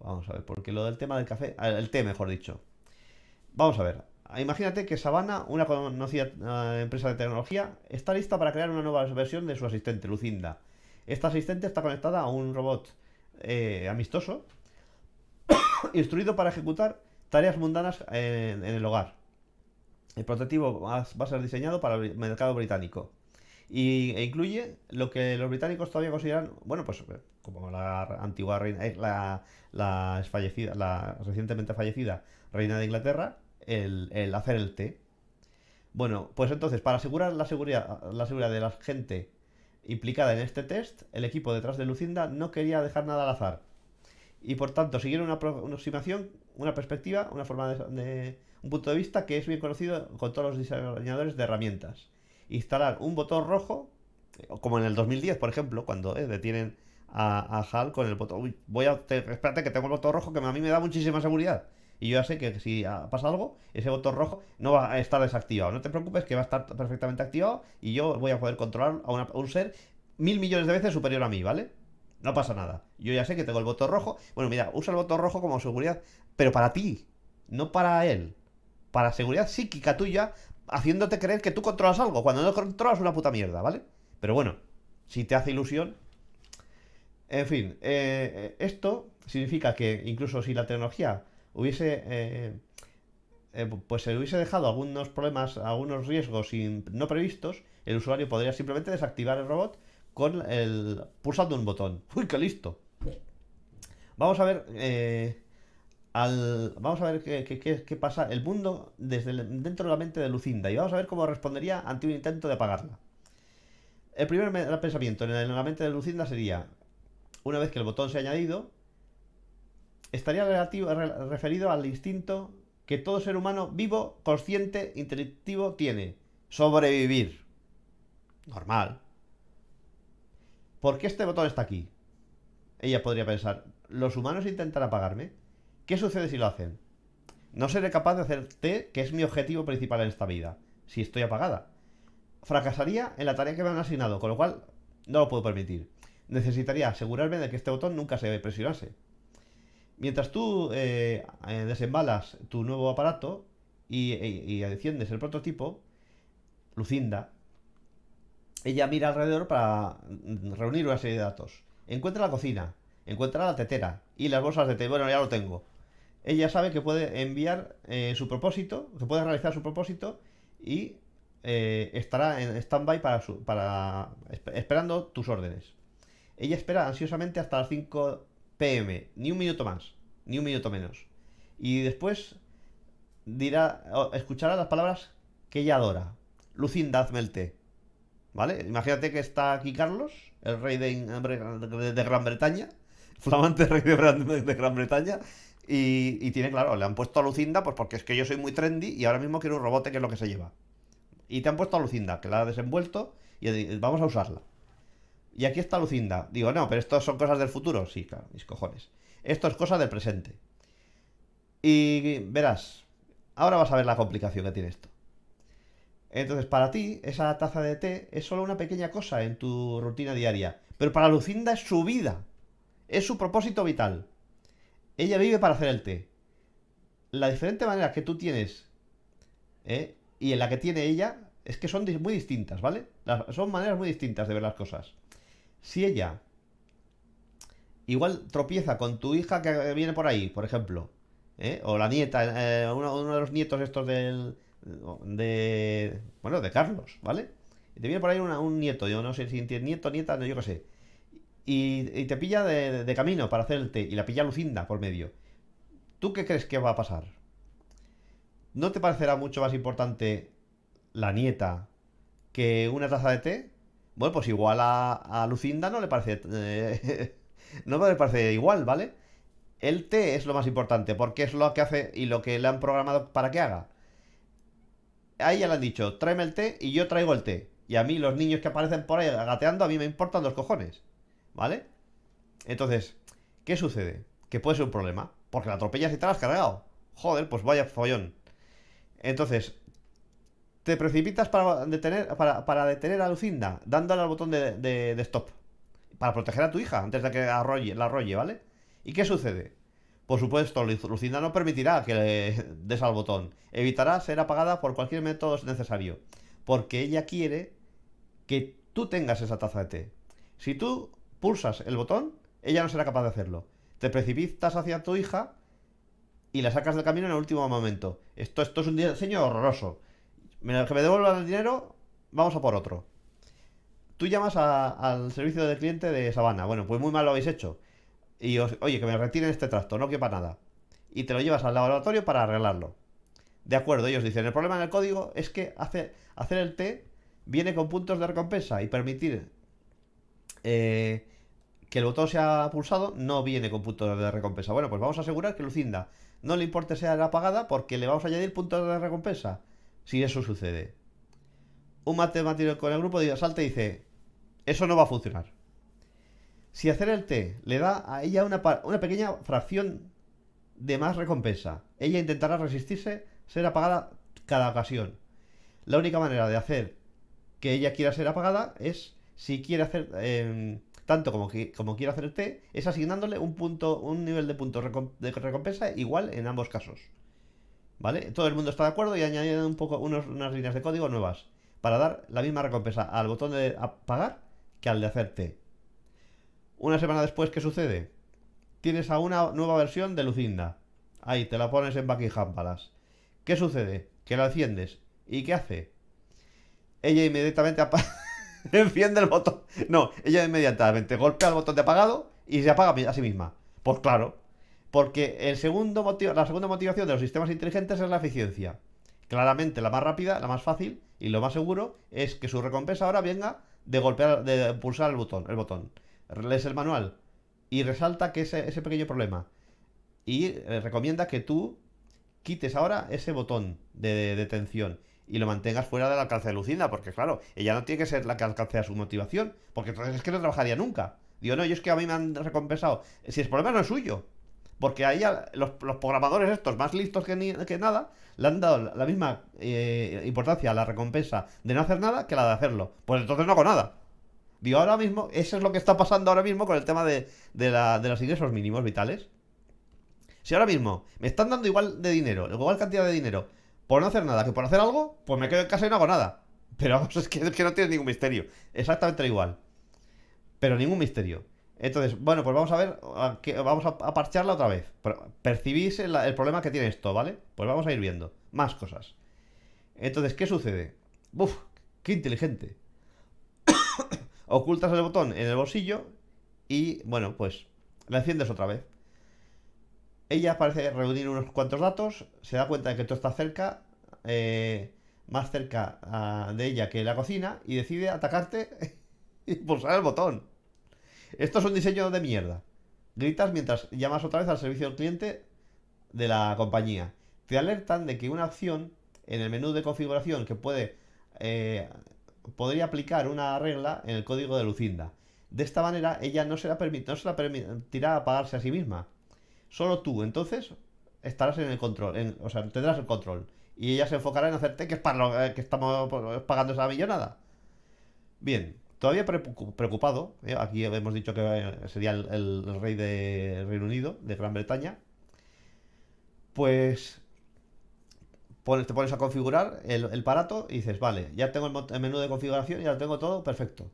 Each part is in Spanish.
Vamos a ver, porque lo del tema del café, ah, el té mejor dicho. Vamos a ver, imagínate que Savannah, una conocida eh, empresa de tecnología, está lista para crear una nueva versión de su asistente, Lucinda. Esta asistente está conectada a un robot eh, amistoso, instruido para ejecutar tareas mundanas en, eh, en el hogar. El prototipo va a ser diseñado para el mercado británico. Y, e incluye lo que los británicos todavía consideran, bueno, pues eh, como la antigua reina, eh, la, la fallecida, la recientemente fallecida reina de Inglaterra, el, hacer el té. Bueno, pues entonces, para asegurar la seguridad, la seguridad de la gente implicada en este test, el equipo detrás de Lucinda no quería dejar nada al azar. Y por tanto, siguieron una aproximación, una perspectiva, una forma de, de un punto de vista que es bien conocido con todos los diseñadores de herramientas instalar un botón rojo, eh, como en el 2010, por ejemplo, cuando eh, detienen a, HAL con el botón. Uy, voy a. Te, espérate, que tengo el botón rojo que a mí me da muchísima seguridad. Y yo ya sé que si pasa algo, ese botón rojo no va a estar desactivado. No te preocupes, que va a estar perfectamente activado y yo voy a poder controlar a un ser mil millones de veces superior a mí, ¿vale? No pasa nada. Yo ya sé que tengo el botón rojo. Bueno, mira, usa el botón rojo como seguridad, pero para ti, no para él. Para seguridad psíquica tuya, haciéndote creer que tú controlas algo, cuando no controlas una puta mierda, ¿vale? Pero bueno, si te hace ilusión. En fin, eh, eh, esto significa que incluso si la tecnología hubiese. Eh, pues se hubiese dejado algunos problemas, algunos riesgos no previstos, el usuario podría simplemente desactivar el robot con el pulsando un botón. ¡Uy, qué listo! Vamos a ver al, vamos a ver qué, pasa el mundo desde dentro de la mente de Lucinda y vamos a ver cómo respondería ante un intento de apagarla. El primer pensamiento en la mente de Lucinda sería, una vez que el botón se ha añadido, estaría relativo, referido al instinto que todo ser humano vivo, consciente, intelectivo tiene, sobrevivir. Normal. ¿Por qué este botón está aquí? Ella podría pensar, ¿los humanos intentan apagarme? ¿Qué sucede si lo hacen? No seré capaz de hacer T, que es mi objetivo principal en esta vida, si estoy apagada. Fracasaría en la tarea que me han asignado, con lo cual no lo puedo permitir. Necesitaría asegurarme de que este botón nunca se presionase. Mientras tú eh, eh, desembalas tu nuevo aparato y, e, y, enciendes el prototipo, Lucinda, ella mira alrededor para reunir una serie de datos. Encuentra la cocina, encuentra la tetera y las bolsas de té. Bueno, ya lo tengo ella sabe que puede enviar eh, su propósito, que puede realizar su propósito y eh, estará en stand-by para, para esperando tus órdenes. Ella espera ansiosamente hasta las 5 pm, ni un minuto más, ni un minuto menos. Y después dirá, escuchará las palabras que ella adora. Lucinda, hazme el té. ¿Vale? Imagínate que está aquí Carlos, el rey de, de Gran Bretaña, flamante rey de Gran Bretaña, y, tiene, claro, le han puesto a Lucinda, pues porque es que yo soy muy trendy y ahora mismo quiero un robote que es lo que se lleva. Y te han puesto a Lucinda, que la ha desenvuelto, y vamos a usarla. Y aquí está Lucinda. Digo, no, pero esto son cosas del futuro. Sí, claro, mis cojones. Esto es cosa del presente. Y verás, ahora vas a ver la complicación que tiene esto. Entonces, para ti, esa taza de té es solo una pequeña cosa en tu rutina diaria. Pero para Lucinda es su vida. Es su propósito vital. Ella vive para hacer el té. La diferente manera que tú tienes ¿eh? y en la que tiene ella es que son muy distintas, ¿vale? son maneras muy distintas de ver las cosas. Si ella igual tropieza con tu hija que viene por ahí, por ejemplo, ¿eh? o la nieta, eh, uno, de los nietos estos del. de. bueno, de Carlos, ¿vale? Y te viene por ahí un nieto, yo no sé si tiene nieto, nieta, no, yo qué sé y, te pilla de, camino para hacer el té y la pilla Lucinda por medio, ¿tú qué crees que va a pasar? ¿No te parecerá mucho más importante la nieta que una taza de té? Bueno, pues igual a, Lucinda no le parece... Eh, no me parece igual, ¿vale? El té es lo más importante porque es lo que hace y lo que le han programado para que haga. Ahí ya le han dicho, tráeme el té y yo traigo el té. Y a mí los niños que aparecen por ahí gateando, a mí me importan los cojones. ¿Vale? Entonces, ¿qué sucede? Que puede ser un problema. Porque la atropellas y te la has cargado. Joder, pues vaya follón. Entonces, te precipitas para detener, para, detener a Lucinda, dándole al botón de, de, stop. Para proteger a tu hija antes de que la arrolle, ¿vale? ¿Y qué sucede? Por supuesto, Lucinda no permitirá que le des al botón. Evitará ser apagada por cualquier método necesario. Porque ella quiere que tú tengas esa taza de té. Si tú pulsas el botón, ella no será capaz de hacerlo. Te precipitas hacia tu hija y la sacas del camino en el último momento. Esto, esto es un diseño horroroso. menos que me devuelvan el dinero, vamos a por otro. Tú llamas al servicio de cliente de Sabana. Bueno, pues muy mal lo habéis hecho. Y oye, que me retiren este trasto, no quepa nada. Y te lo llevas al laboratorio para arreglarlo. De acuerdo, ellos dicen, el problema en el código es que hace, hacer el T viene con puntos de recompensa y permitir eh, que el botón sea pulsado no viene con puntos de recompensa. Bueno, pues vamos a asegurar que Lucinda no le importe sea apagada porque le vamos a añadir puntos de recompensa. Si eso sucede. Un matemático con el grupo de y dice, eso no va a funcionar. Si hacer el T le da a ella una, pequeña fracción de más recompensa, ella intentará resistirse, ser apagada cada ocasión. La única manera de hacer que ella quiera ser apagada es si quiere hacer... Em, tanto como, que, como quiero hacer T, es asignándole un punto, un nivel de puntos de recompensa igual en ambos casos. ¿Vale? Todo el mundo está de acuerdo y añadiendo un poco unas líneas de código nuevas para dar la misma recompensa al botón de apagar que al de hacer T. Una semana después, ¿qué sucede? Tienes a una nueva versión de Lucinda. Ahí, te la pones en Buckingham ¿Qué sucede? Que la enciendes. ¿Y qué hace? Ella inmediatamente apaga Enciende el botón. No, ella inmediatamente golpea el botón de apagado y se apaga a sí misma. Pues claro. Porque el segundo motivo, la segunda motivación de los sistemas inteligentes es la eficiencia. Claramente la más rápida, la más fácil y lo más seguro es que su recompensa ahora venga de golpear, de pulsar el botón, el botón. Lees el manual y resalta que ese, ese pequeño problema. Y eh, recomienda que tú quites ahora ese botón de, detención. de y lo mantengas fuera del alcance de Lucinda, porque claro, ella no tiene que ser la que alcance a su motivación, porque entonces es que no trabajaría nunca. Digo, no, yo es que a mí me han recompensado. Si el problema no es suyo, porque ahí los, los, programadores estos, más listos que, ni, que, nada, le han dado la misma eh, importancia a la recompensa de no hacer nada que la de hacerlo. Pues entonces no hago nada. Digo, ahora mismo, eso es lo que está pasando ahora mismo con el tema de, de, la, de los ingresos mínimos vitales. Si ahora mismo me están dando igual de dinero, igual cantidad de dinero, por no hacer nada, que por hacer algo, pues me quedo en casa y no hago nada. Pero vamos, es que, no tiene ningún misterio. Exactamente igual. Pero ningún misterio. Entonces, bueno, pues vamos a ver, vamos a, parcharla otra vez. Percibís el, el, problema que tiene esto, ¿vale? Pues vamos a ir viendo más cosas. Entonces, ¿qué sucede? ¡Buf! ¡Qué inteligente! Ocultas el botón en el bolsillo y, bueno, pues la enciendes otra vez. Ella parece reunir unos cuantos datos, se da cuenta de que tú estás cerca, eh, más cerca ah, de ella que la cocina, y decide atacarte y pulsar el botón. Esto es un diseño de mierda. Gritas mientras llamas otra vez al servicio del cliente de la compañía. Te alertan de que una opción en el menú de configuración que puede eh, podría aplicar una regla en el código de Lucinda. De esta manera, ella no se la, permit no se la permitirá apagarse a sí misma. Solo tú, entonces, estarás en el control, o sea, tendrás el control. Y ella se enfocará en hacerte que para eh, que estamos pues, pagando esa millonada. Bien, todavía preocupado, ¿eh? aquí hemos dicho que eh, sería el, rey de Reino Unido, de Gran Bretaña, pues te pones a configurar el, parato y dices, vale, ya tengo el, menú de configuración, ya lo tengo todo, perfecto.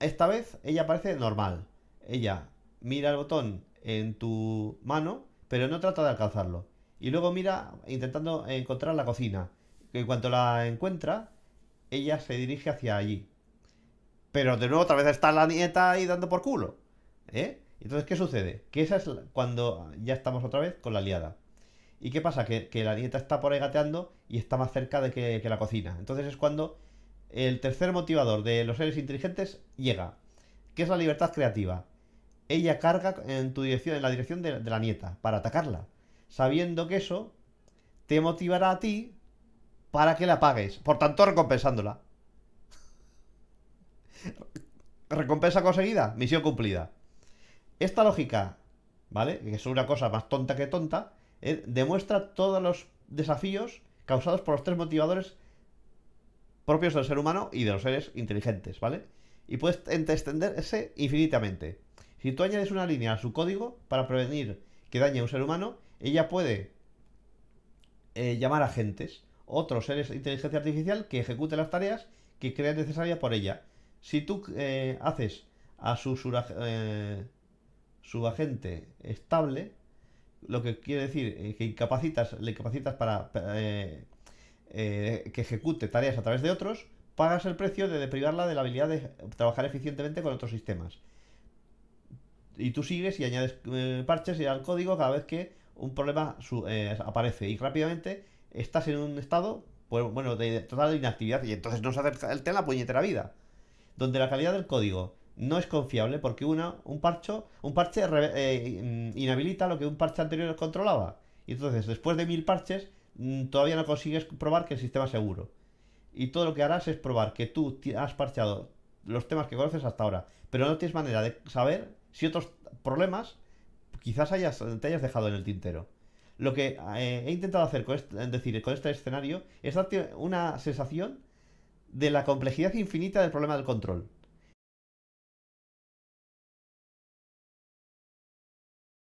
Esta vez ella parece normal. Ella mira el botón en tu mano, pero no trata de alcanzarlo. Y luego mira intentando encontrar la cocina. Que en cuanto la encuentra, ella se dirige hacia allí. Pero de nuevo otra vez está la nieta ahí dando por culo. ¿Eh? Entonces, ¿qué sucede? Que esa es cuando ya estamos otra vez con la liada. ¿Y qué pasa? Que, la nieta está por ahí gateando y está más cerca de que la cocina. Entonces es cuando el tercer motivador de los seres inteligentes llega, que es la libertad creativa ella carga en, tu dirección, en la dirección de, la nieta para atacarla, sabiendo que eso te motivará a ti para que la pagues, por tanto recompensándola. Recompensa conseguida, misión cumplida. Esta lógica, ¿vale? Que es una cosa más tonta que tonta, eh, demuestra todos los desafíos causados por los tres motivadores propios del ser humano y de los seres inteligentes, ¿vale? Y puedes extenderse infinitamente. Si tú añades una línea a su código para prevenir que dañe a un ser humano, ella puede eh, llamar agentes, otros seres de inteligencia artificial que ejecute las tareas que creas necesarias por ella. Si tú eh, haces a eh, su agente estable, lo que quiere decir que le incapacitas para que ejecute tareas a través de otros, pagas el precio de deprivarla de la habilidad de trabajar eficientemente con otros sistemas y tú sigues y añades eh, parches al código cada vez que un problema eh, aparece y rápidamente estás en un estado pues, bueno de total inactividad y entonces no se acerca la puñetera vida donde la calidad del código no es confiable porque una, un, parcho, un parche eh, inhabilita lo que un parche anterior controlaba y entonces después de mil parches mm, todavía no consigues probar que el sistema es seguro y todo lo que harás es probar que tú has parcheado los temas que conoces hasta ahora pero no tienes manera de saber si otros problemas quizás hayas, te hayas dejado en el tintero. Lo que eh, he intentado hacer con decir, con este escenario es darte una sensación de la complejidad infinita del problema del control.